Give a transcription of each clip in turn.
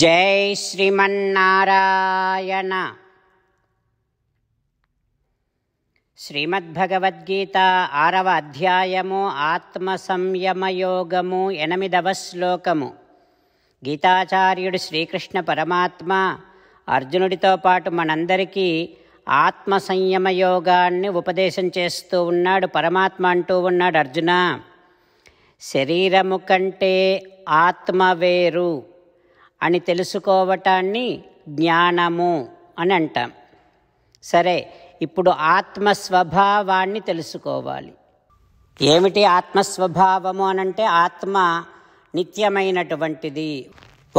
జై శ్రీమన్నారాయణ శ్రీమద్భగవద్గీత ఆరవ అధ్యాయము ఆత్మ సంయమయోగము ఎనిమిదవ శ్లోకము గీతాచార్యుడు శ్రీకృష్ణ పరమాత్మ అర్జునుడితో పాటు మనందరికీ ఆత్మ సంయమ యోగాన్ని ఉపదేశం చేస్తూ ఉన్నాడు పరమాత్మ అంటూ ఉన్నాడు అర్జున శరీరము కంటే ఆత్మ వేరు అని తెలుసుకోవటాన్ని జ్ఞానము అని అంటాం సరే ఇప్పుడు ఆత్మస్వభావాన్ని తెలుసుకోవాలి ఏమిటి ఆత్మస్వభావము అనంటే ఆత్మ నిత్యమైనటువంటిది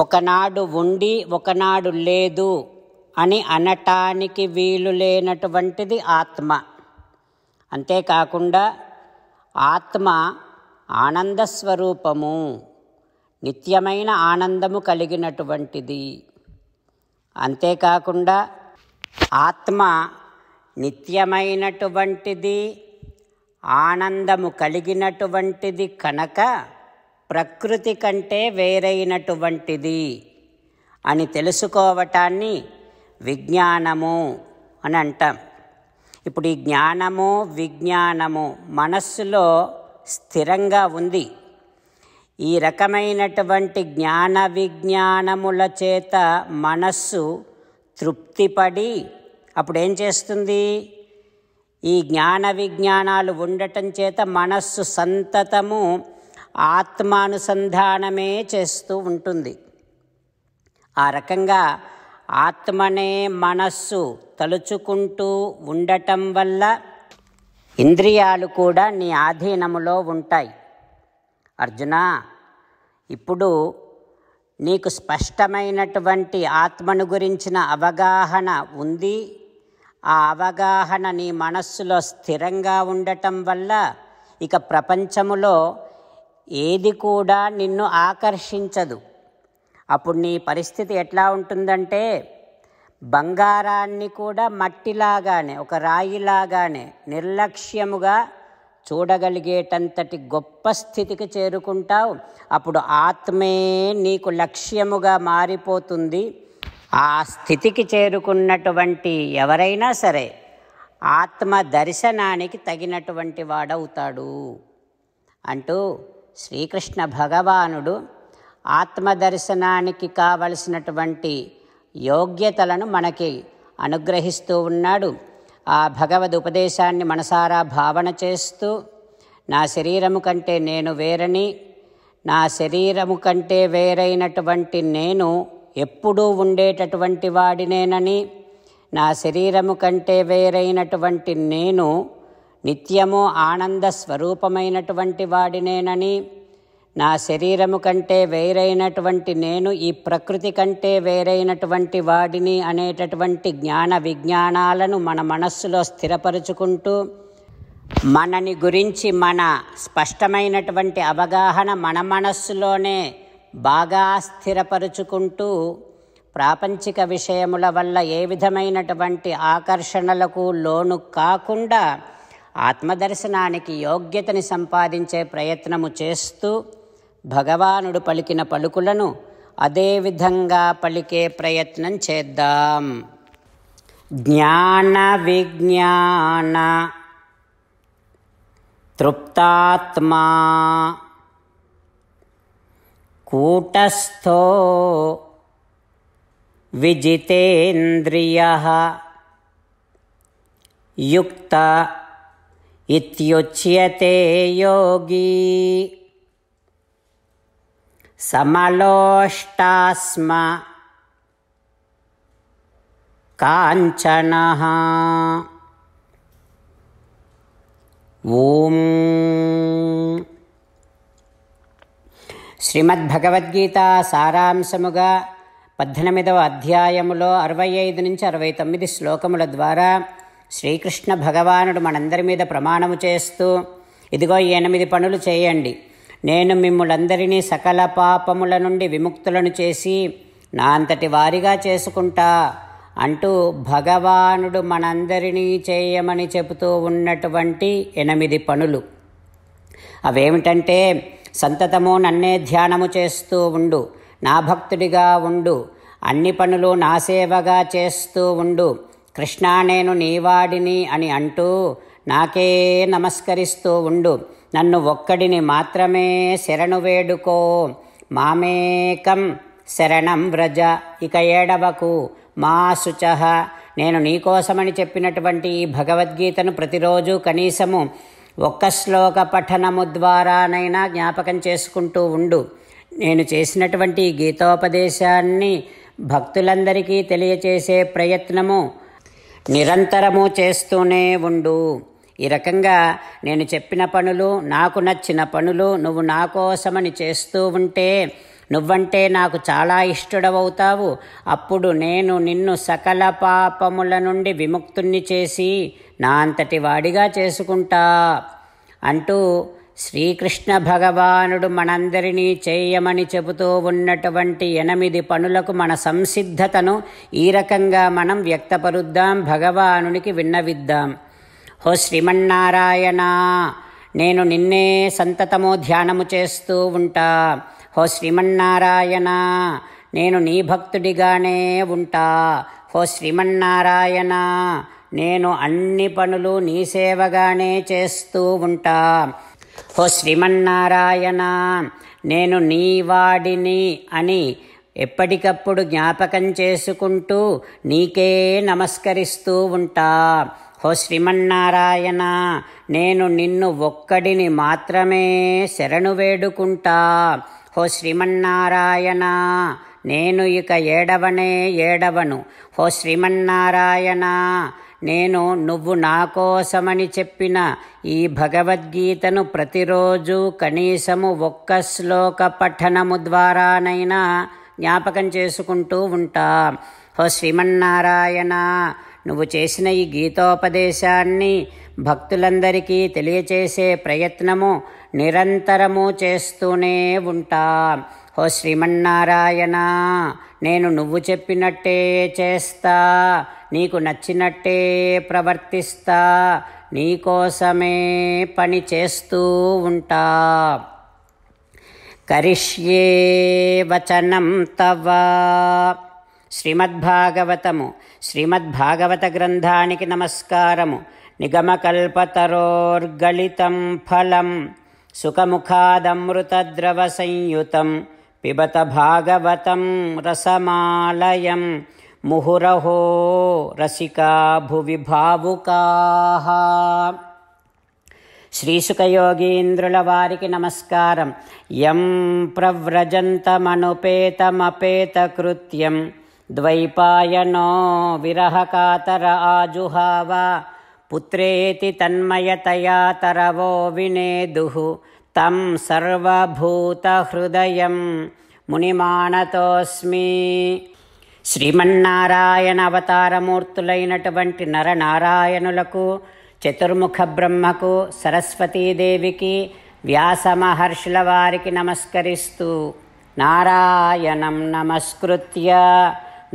ఒకనాడు ఉండి ఒకనాడు లేదు అని అనటానికి వీలు లేనటువంటిది ఆత్మ అంతేకాకుండా ఆత్మ ఆనందస్వరూపము నిత్యమైన ఆనందము కలిగినటువంటిది అంతేకాకుండా ఆత్మ నిత్యమైనటువంటిది ఆనందము కలిగినటువంటిది కనుక ప్రకృతి కంటే వేరైనటువంటిది అని తెలుసుకోవటాన్ని విజ్ఞానము అని అంటాం ఇప్పుడు ఈ జ్ఞానము విజ్ఞానము మనస్సులో స్థిరంగా ఉంది ఈ రకమైనటువంటి జ్ఞాన విజ్ఞానముల చేత మనస్సు తృప్తిపడి అప్పుడేం చేస్తుంది ఈ జ్ఞాన విజ్ఞానాలు ఉండటం చేత మనస్సు సంతతము ఆత్మానుసంధానమే చేస్తూ ఉంటుంది ఆ రకంగా ఆత్మనే మనస్సు తలుచుకుంటూ ఉండటం వల్ల ఇంద్రియాలు కూడా నీ ఆధీనములో ఉంటాయి అర్జున ఇప్పుడు నీకు స్పష్టమైనటువంటి ఆత్మను గురించిన అవగాహన ఉంది ఆ అవగాహన నీ మనస్సులో స్థిరంగా ఉండటం వల్ల ఇక ప్రపంచములో ఏది కూడా నిన్ను ఆకర్షించదు అప్పుడు నీ పరిస్థితి ఎట్లా ఉంటుందంటే బంగారాన్ని కూడా మట్టిలాగానే ఒక రాయిలాగానే నిర్లక్ష్యముగా చూడగలిగేటంతటి గొప్ప స్థితికి చేరుకుంటావు అప్పుడు ఆత్మే నీకు లక్ష్యముగా మారిపోతుంది ఆ స్థితికి చేరుకున్నటువంటి ఎవరైనా సరే ఆత్మ దర్శనానికి తగినటువంటి వాడవుతాడు అంటూ శ్రీకృష్ణ భగవానుడు ఆత్మ దర్శనానికి కావలసినటువంటి యోగ్యతలను మనకి అనుగ్రహిస్తూ ఉన్నాడు ఆ భగవద్ ఉపదేశాన్ని మనసారా భావన చేస్తూ నా శరీరము కంటే నేను వేరని నా శరీరము కంటే వేరైనటువంటి నేను ఎప్పుడూ ఉండేటటువంటి వాడినేనని నా శరీరము కంటే వేరైనటువంటి నేను నిత్యము ఆనంద స్వరూపమైనటువంటి వాడినేనని నా శరీరము కంటే వేరైనటువంటి నేను ఈ ప్రకృతి కంటే వేరైనటువంటి వాడిని అనేటటువంటి జ్ఞాన విజ్ఞానాలను మన మనస్సులో స్థిరపరుచుకుంటూ మనని గురించి మన స్పష్టమైనటువంటి అవగాహన మన మనస్సులోనే బాగా స్థిరపరుచుకుంటూ ప్రాపంచిక విషయముల వల్ల ఏ విధమైనటువంటి ఆకర్షణలకు లోను కాకుండా ఆత్మదర్శనానికి యోగ్యతని సంపాదించే ప్రయత్నము చేస్తూ భగవానుడు పలికిన పలుకులను అదేవిధంగా పలికే ప్రయత్నం చేద్దాం జ్ఞాన విజ్ఞాన తృప్తాత్మా కూటస్థో విజితేంద్రియ యుక్త ఇత్యుచ్యతే యోగీ సమలోష్టాస్మ కాంచన ఓం శ్రీమద్భగవద్గీత సారాంశముగా పద్దెనిమిదవ అధ్యాయములో అరవై ఐదు నుంచి అరవై తొమ్మిది శ్లోకముల ద్వారా శ్రీకృష్ణ భగవానుడు మనందరి మీద ప్రమాణము చేస్తూ ఇదిగో ఎనిమిది పనులు చేయండి నేను మిమ్ములందరినీ సకల పాపముల నుండి విముక్తులను చేసి నా అంతటి వారిగా చేసుకుంటా అంటూ భగవానుడు మనందరినీ చేయమని చెబుతూ ఉన్నటువంటి ఎనిమిది పనులు అవేమిటంటే సంతతము నన్నే ధ్యానము చేస్తూ ఉండు నా భక్తుడిగా ఉండు అన్ని పనులు నా సేవగా చేస్తూ ఉండు కృష్ణా నేను నీవాడిని అని అంటూ నాకే నమస్కరిస్తూ ఉండు నన్ను ఒక్కడిని మాత్రమే శరణు వేడుకో మామేకం శరణం వ్రజ ఇక ఏడవకు మా శుచహ నేను నీకోసమని చెప్పినటువంటి ఈ భగవద్గీతను ప్రతిరోజు కనీసము ఒక్క శ్లోక పఠనము ద్వారానైనా జ్ఞాపకం చేసుకుంటూ ఉండు నేను చేసినటువంటి గీతోపదేశాన్ని భక్తులందరికీ తెలియచేసే ప్రయత్నము నిరంతరము చేస్తూనే ఉండు ఈ రకంగా నేను చెప్పిన పనులు నాకు నచ్చిన పనులు నువ్వు నా కోసమని చేస్తూ ఉంటే నువ్వంటే నాకు చాలా ఇష్టడవవుతావు అప్పుడు నేను నిన్ను సకల పాపముల నుండి విముక్తుణ్ణి చేసి నా అంతటి వాడిగా చేసుకుంటా అంటూ శ్రీకృష్ణ భగవానుడు మనందరినీ చేయమని చెబుతూ ఉన్నటువంటి ఎనిమిది పనులకు మన సంసిద్ధతను ఈ రకంగా మనం వ్యక్తపరుద్దాం భగవానునికి విన్నవిద్దాం హో శ్రీమన్నారాయణ నేను నిన్నే సంతతము ధ్యానము చేస్తూ ఉంటా హో శ్రీమన్నారాయణ నేను నీ భక్తుడిగానే ఉంటా హో శ్రీమన్నారాయణ నేను అన్ని పనులు నీ సేవగానే చేస్తూ ఉంటా హో శ్రీమన్నారాయణ నేను నీ వాడిని అని ఎప్పటికప్పుడు జ్ఞాపకం చేసుకుంటూ నీకే నమస్కరిస్తూ ఉంటా హో శ్రీమన్నారాయణ నేను నిన్ను ఒక్కడిని మాత్రమే శరణు వేడుకుంటా హో శ్రీమన్నారాయణ నేను ఇక ఏడవనే ఏడవను హో శ్రీమన్నారాయణ నేను నువ్వు నా కోసమని చెప్పిన ఈ భగవద్గీతను ప్రతిరోజు కనీసము ఒక్క శ్లోక పఠనము ద్వారానైనా జ్ఞాపకం చేసుకుంటూ ఉంటా హో శ్రీమన్నారాయణ నువ్వు చేసిన ఈ గీతోపదేశాన్ని భక్తులందరికీ తెలియచేసే ప్రయత్నము నిరంతరము చేస్తూనే ఉంటా ఓ శ్రీమన్నారాయణ నేను నువ్వు చెప్పినట్టే చేస్తా నీకు నచ్చినట్టే ప్రవర్తిస్తా నీకోసమే పని చేస్తూ ఉంటా కరిష్యే వచనం తవా శ్రీమద్భాగవతము శ్రీమద్భాగవత గ్రంథానికి నమస్కారము నిగమకల్పతరోర్గళితం ఫలం సుఖముఖాదమృతద్రవ సంయుతం పిబత భాగవతం రసమాలయం ముహురహో రసికా భువి భావుకా శ్రీసుఖయోగీంద్రుల వారికి నమస్కారం యం ప్రవ్రజంతమనుపేతమపేతకృత్యం ద్వైపాయనో విరహకాతర ఆజుహావ పుత్రేతి తన్మయతయా తరవో వినేదు తం సర్వభూతహృదయం మునిమానతోస్మి శ్రీమన్నారాయణ అవతారమూర్తులైనటువంటి నరనారాయణులకు చతుర్ముఖ బ్రహ్మకు సరస్వతీదేవికి వ్యాసమహర్షుల వారికి నమస్కరిస్తూ నారాయణం నమస్కృత్య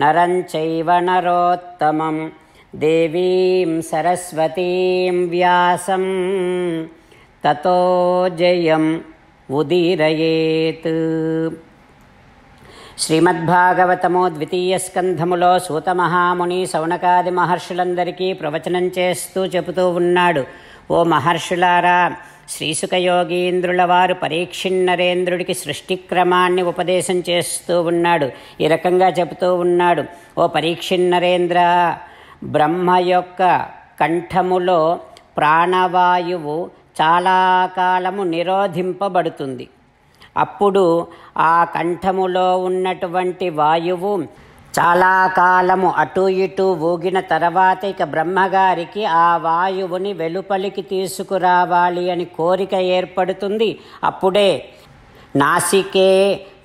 नरञ्चैव नरोत्तमं దేవీం సరస్వతీం వ్యాసం ततो जयम् ఉదీరయేత్ శ్రీమద్భాగవతము ద్వితీయ స్కంధములో సూతమహాముని సౌనకాది మహర్షులందరికీ ప్రవచనం చేస్తూ చెబుతూ ఉన్నాడు ఓ మహర్షులారా శ్రీసుఖయోగీంద్రుల వారు పరీక్షిన్నరేంద్రుడికి సృష్టిక్రమాన్ని ఉపదేశం చేస్తూ ఉన్నాడు ఈ రకంగా చెబుతూ ఉన్నాడు ఓ పరీక్షిన్నరేంద్ర బ్రహ్మ యొక్క కంఠములో ప్రాణవాయువు చాలా కాలము నిరోధింపబడుతుంది అప్పుడు ఆ కంఠములో ఉన్నటువంటి వాయువు చాలా కాలము అటు ఇటు ఊగిన తర్వాత ఇక బ్రహ్మగారికి ఆ వాయువుని వెలుపలికి తీసుకురావాలి అని కోరిక ఏర్పడుతుంది అప్పుడే నాసికే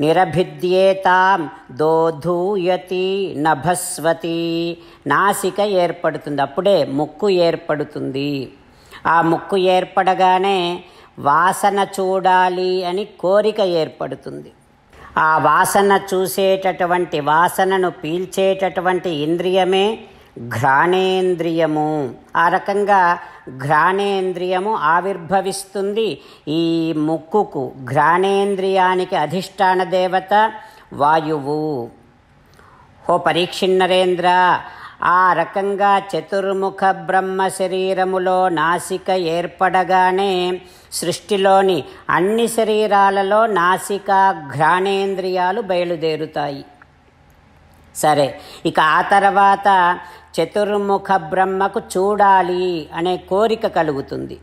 నిరభిద్యేతాం దోధూయతి నభస్వతి నాసిక ఏర్పడుతుంది అప్పుడే ముక్కు ఏర్పడుతుంది ఆ ముక్కు ఏర్పడగానే వాసన చూడాలి అని కోరిక ఏర్పడుతుంది ఆ వాసన చూసేటటువంటి వాసనను పీల్చేటటువంటి ఇంద్రియమే ఘ్రాణేంద్రియము ఆ రకంగా ఘ్రాణేంద్రియము ఆవిర్భవిస్తుంది ఈ ముక్కుకు ఘ్రాణేంద్రియానికి అధిష్టాన దేవత వాయువు ఓ పరీక్షిన్నరేంద్ర ఆ రకంగా చతుర్ముఖ బ్రహ్మ శరీరములో నాసిక ఏర్పడగానే సృష్టిలోని అన్ని శరీరాలలో నాసిక ఘ్రాణేంద్రియాలు బయలుదేరుతాయి సరే ఇక ఆ తర్వాత చతుర్ముఖ బ్రహ్మకు చూడాలి అనే కోరిక కలుగుతుంది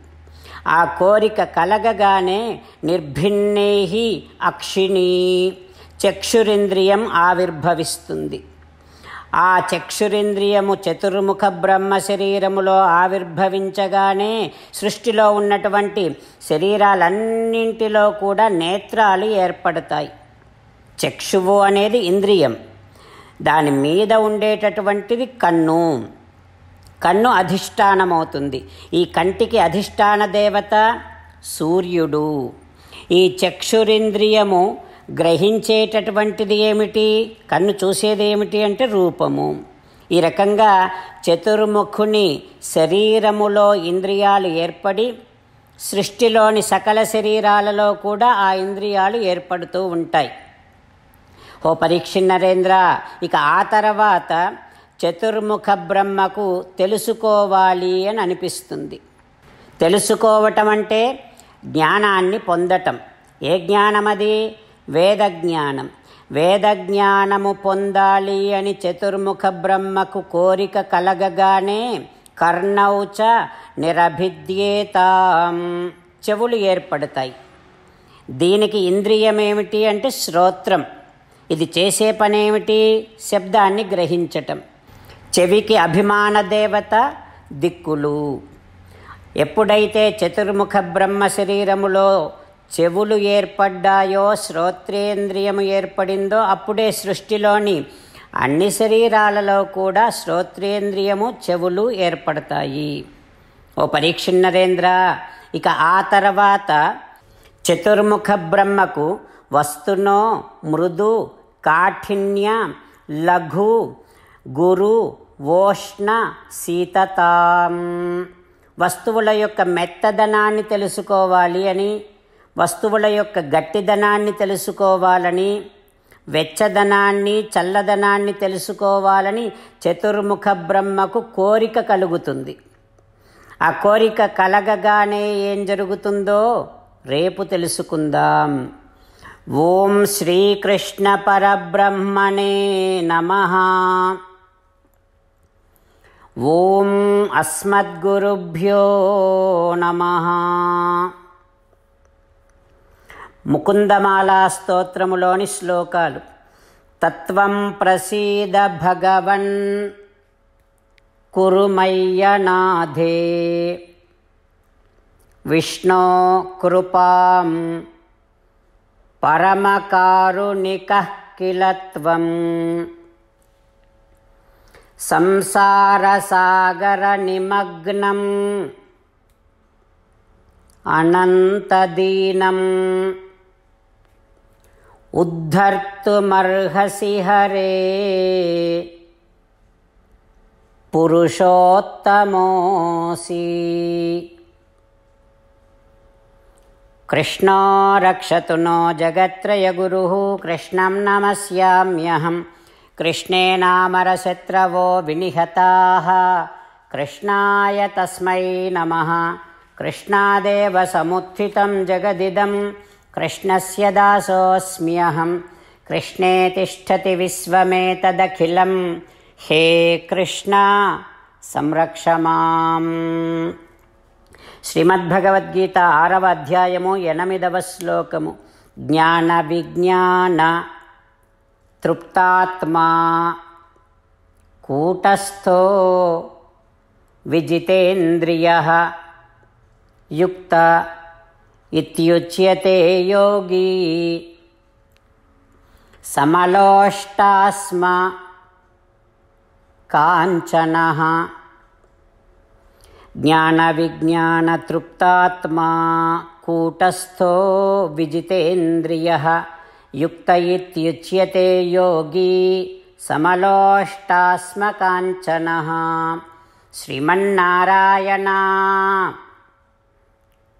ఆ కోరిక కలగగానే నిర్భిన్నేహి అక్షిణీ చక్షురింద్రియం ఆవిర్భవిస్తుంది ఆ చక్షురింద్రియము చతుర్ముఖ బ్రహ్మ శరీరములో ఆవిర్భవించగానే సృష్టిలో ఉన్నటువంటి శరీరాలన్నింటిలో కూడా నేత్రాలు ఏర్పడతాయి చక్షువు అనేది ఇంద్రియం దాని మీద ఉండేటటువంటిది కన్ను కన్ను అధిష్టానమవుతుంది ఈ కంటికి అధిష్టాన దేవత సూర్యుడు ఈ చక్షురింద్రియము గ్రహించేటటువంటిది ఏమిటి కన్ను చూసేది ఏమిటి అంటే రూపము ఈ రకంగా చతుర్ముఖుని శరీరములో ఇంద్రియాలు ఏర్పడి సృష్టిలోని సకల శరీరాలలో కూడా ఆ ఇంద్రియాలు ఏర్పడుతూ ఉంటాయి ఓ పరీక్ష నరేంద్ర ఇక ఆ తర్వాత చతుర్ముఖ బ్రహ్మకు తెలుసుకోవాలి అని అనిపిస్తుంది తెలుసుకోవటం అంటే జ్ఞానాన్ని పొందటం ఏ జ్ఞానమది వేదజ్ఞానం వేదజ్ఞానము పొందాలి అని చతుర్ముఖ బ్రహ్మకు కోరిక కలగగానే కర్ణౌచ నిరభిద్యేతాం చెవులు ఏర్పడతాయి దీనికి ఇంద్రియం ఏమిటి అంటే శ్రోత్రం ఇది చేసే పనేమిటి శబ్దాన్ని గ్రహించటం చెవికి అభిమాన దేవత దిక్కులు ఎప్పుడైతే చతుర్ముఖ బ్రహ్మ శరీరములో చెవులు ఏర్పడ్డాయో శ్రోత్రేంద్రియము ఏర్పడిందో అప్పుడే సృష్టిలోని అన్ని శరీరాలలో కూడా శ్రోత్రేంద్రియము చెవులు ఏర్పడతాయి ఓ పరీక్ష నరేంద్ర ఇక ఆ తర్వాత చతుర్ముఖ బ్రహ్మకు వస్తునో మృదు కాఠిన్య లఘు గురు ఓష్ణ శీతతాం వస్తువుల యొక్క మెత్తదనాన్ని తెలుసుకోవాలి అని వస్తువుల యొక్క గట్టిదనాన్ని తెలుసుకోవాలని వెచ్చదనాన్ని చల్లదనాన్ని తెలుసుకోవాలని చతుర్ముఖ బ్రహ్మకు కోరిక కలుగుతుంది ఆ కోరిక కలగగానే ఏం జరుగుతుందో రేపు తెలుసుకుందాం ఓం శ్రీకృష్ణ పరబ్రహ్మణే నమ ఓం అస్మద్గురుభ్యో నమ मुकुन्दमालास्तोत्रमुनि श्लोकाल तत्त्वं प्रसीद भगवन् कुरुमय्यनाथे विष्णो कृपां परमकारुणिकः किल त्वम् संसारसागरनिमग्नम् अनन्तदीनम् उद्धर्तुमर्हसि हरे पुरुषोत्तमोऽसि कृष्णो रक्षतु नो जगत्र य कृष्णं नमस्याम्यहं कृष्णेनामरशत्रवो विनिहताः कृष्णाय तस्मै नमः कृष्णादेव समुत्थितं जगदिदम् कृष्णस्य दासोऽस्म्यहं कृष्णे तिष्ठति विश्वमेतदखिलं हे कृष्णा సంరక్ష మాం శ్రీమద్భగవద్గీత ఆరవ అధ్యాయము ఎనిమిదవ శ్లోకము జ్ఞాన విజ్ఞాన తృప్తాత్మా కూటస్థో విజితేంద్రియ యుక్త इत्युच्यते योगी समलोष्टास्म काञ्चनः ज्ञानविज्ञानतृप्तात्मा कूटस्थो विजितेन्द्रियः युक्त इत्युच्यते योगी समलोष्टास्म काञ्चनः श्रीमन्नारायणा